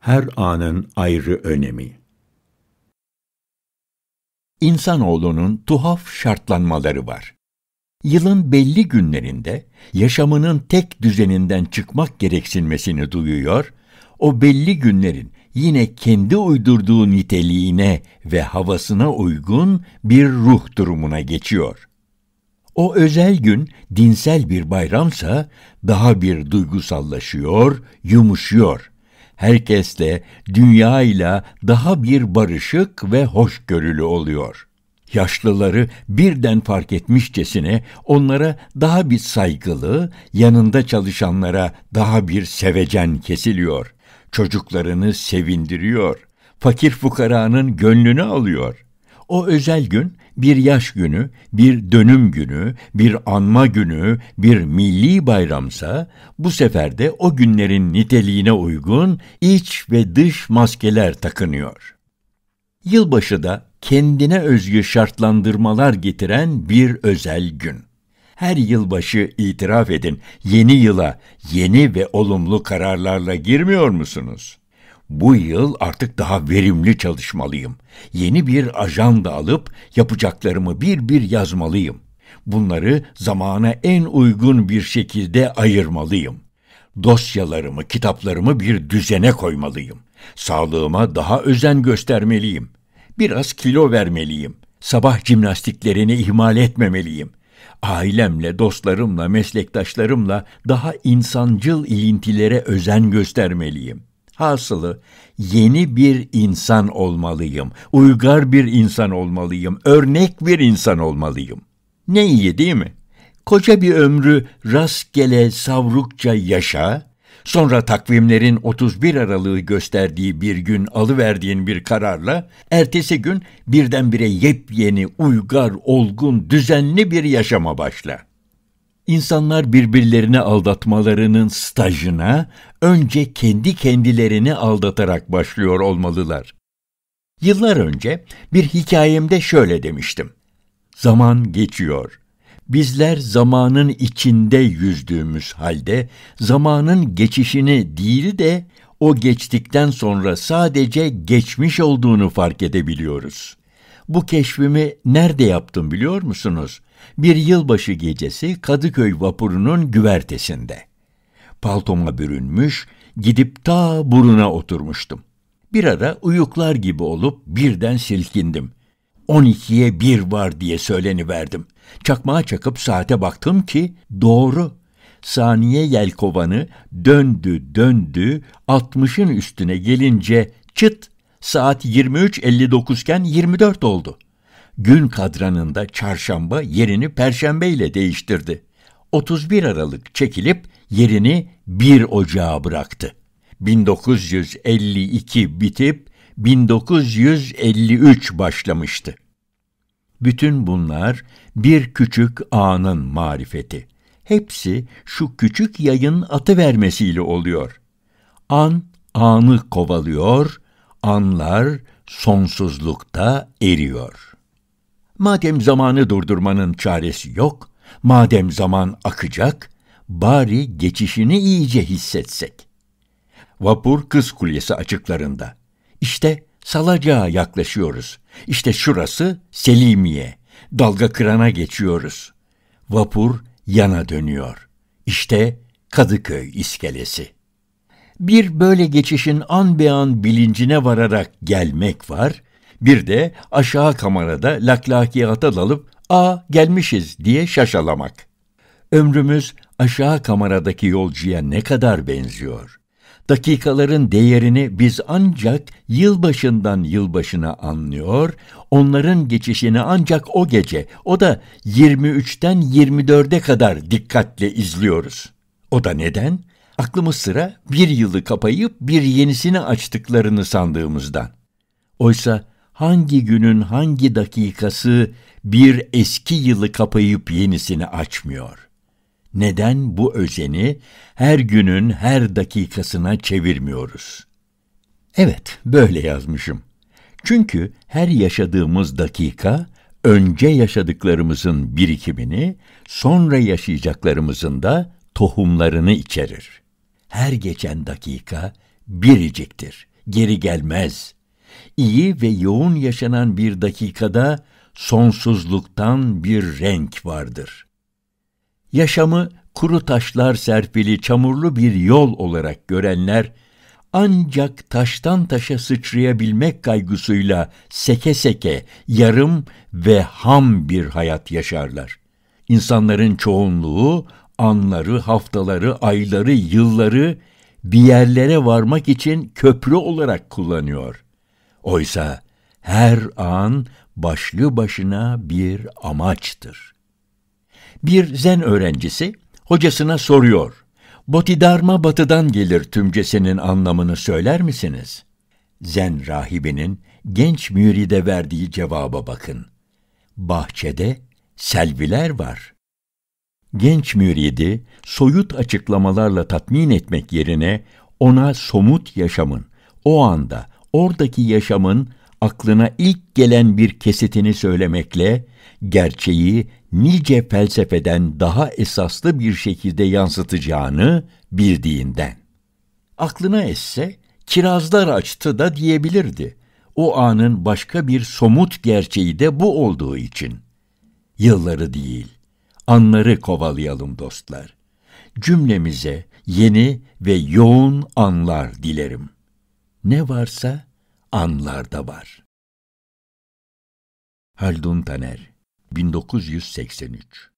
her anın ayrı önemi. İnsanoğlunun tuhaf şartlanmaları var. Yılın belli günlerinde yaşamının tek düzeninden çıkmak gereksinmesini duyuyor, o belli günlerin yine kendi uydurduğu niteliğine ve havasına uygun bir ruh durumuna geçiyor. O özel gün dinsel bir bayramsa daha bir duygusallaşıyor, yumuşuyor.'' herkesle, dünyayla daha bir barışık ve hoşgörülü oluyor. Yaşlıları birden fark etmişçesine onlara daha bir saygılı, yanında çalışanlara daha bir sevecen kesiliyor. Çocuklarını sevindiriyor. Fakir fukaranın gönlünü alıyor. O özel gün bir yaş günü, bir dönüm günü, bir anma günü, bir milli bayramsa bu sefer de o günlerin niteliğine uygun iç ve dış maskeler takınıyor. Yılbaşı da kendine özgü şartlandırmalar getiren bir özel gün. Her yılbaşı itiraf edin, yeni yıla yeni ve olumlu kararlarla girmiyor musunuz? Bu yıl artık daha verimli çalışmalıyım. Yeni bir ajanda alıp yapacaklarımı bir bir yazmalıyım. Bunları zamana en uygun bir şekilde ayırmalıyım. Dosyalarımı, kitaplarımı bir düzene koymalıyım. Sağlığıma daha özen göstermeliyim. Biraz kilo vermeliyim. Sabah jimnastiklerini ihmal etmemeliyim. Ailemle, dostlarımla, meslektaşlarımla daha insancıl ilintilere özen göstermeliyim. Hasılı yeni bir insan olmalıyım, uygar bir insan olmalıyım, örnek bir insan olmalıyım. Ne iyi değil mi? Koca bir ömrü rastgele savrukça yaşa, sonra takvimlerin 31 Aralık'ı gösterdiği bir gün alıverdiğin bir kararla, ertesi gün birdenbire yepyeni, uygar, olgun, düzenli bir yaşama başla. İnsanlar birbirlerini aldatmalarının stajına önce kendi kendilerini aldatarak başlıyor olmalılar. Yıllar önce bir hikayemde şöyle demiştim. Zaman geçiyor. Bizler zamanın içinde yüzdüğümüz halde zamanın geçişini değil de o geçtikten sonra sadece geçmiş olduğunu fark edebiliyoruz. Bu keşfimi nerede yaptım biliyor musunuz? Bir yılbaşı gecesi Kadıköy vapurunun güvertesinde. Paltoma bürünmüş, gidip ta buruna oturmuştum. Bir ara uyuklar gibi olup birden silkindim. 12'ye bir var diye söyleni verdim. Çakmağa çakıp saate baktım ki doğru. Saniye yelkovanı döndü döndü 60'ın üstüne gelince çıt saat 23.59 iken 24 oldu gün kadranında çarşamba yerini perşembe ile değiştirdi. 31 Aralık çekilip yerini 1 Ocağa bıraktı. 1952 bitip 1953 başlamıştı. Bütün bunlar bir küçük anın marifeti. Hepsi şu küçük yayın atı vermesiyle oluyor. An anı kovalıyor, anlar sonsuzlukta eriyor. Madem zamanı durdurmanın çaresi yok, madem zaman akacak, bari geçişini iyice hissetsek. Vapur Kız Kulesi açıklarında. İşte Salacağ'a yaklaşıyoruz. İşte şurası Selimiye. Dalga kırana geçiyoruz. Vapur yana dönüyor. İşte Kadıköy iskelesi. Bir böyle geçişin an be an bilincine vararak gelmek var, bir de aşağı kamerada laklakiyata dalıp a gelmişiz'' diye şaşalamak. Ömrümüz aşağı kameradaki yolcuya ne kadar benziyor. Dakikaların değerini biz ancak yılbaşından yılbaşına anlıyor, onların geçişini ancak o gece, o da 23'ten 24'e kadar dikkatle izliyoruz. O da neden? Aklımız sıra bir yılı kapayıp bir yenisini açtıklarını sandığımızdan. Oysa hangi günün hangi dakikası bir eski yılı kapayıp yenisini açmıyor? Neden bu özeni her günün her dakikasına çevirmiyoruz? Evet, böyle yazmışım. Çünkü her yaşadığımız dakika önce yaşadıklarımızın birikimini, sonra yaşayacaklarımızın da tohumlarını içerir. Her geçen dakika biriciktir, geri gelmez.'' İyi ve yoğun yaşanan bir dakikada sonsuzluktan bir renk vardır. Yaşamı kuru taşlar serpili çamurlu bir yol olarak görenler, ancak taştan taşa sıçrayabilmek kaygısıyla seke seke yarım ve ham bir hayat yaşarlar. İnsanların çoğunluğu anları, haftaları, ayları, yılları bir yerlere varmak için köprü olarak kullanıyor. Oysa her an başlı başına bir amaçtır. Bir zen öğrencisi hocasına soruyor. Bodhidharma batıdan gelir tümcesinin anlamını söyler misiniz? Zen rahibinin genç müride verdiği cevaba bakın. Bahçede selviler var. Genç müridi soyut açıklamalarla tatmin etmek yerine ona somut yaşamın, o anda, oradaki yaşamın aklına ilk gelen bir kesitini söylemekle gerçeği nice felsefeden daha esaslı bir şekilde yansıtacağını bildiğinden. Aklına esse kirazlar açtı da diyebilirdi. O anın başka bir somut gerçeği de bu olduğu için. Yılları değil, anları kovalayalım dostlar. Cümlemize yeni ve yoğun anlar dilerim.'' ne varsa anlarda var. Haldun Taner 1983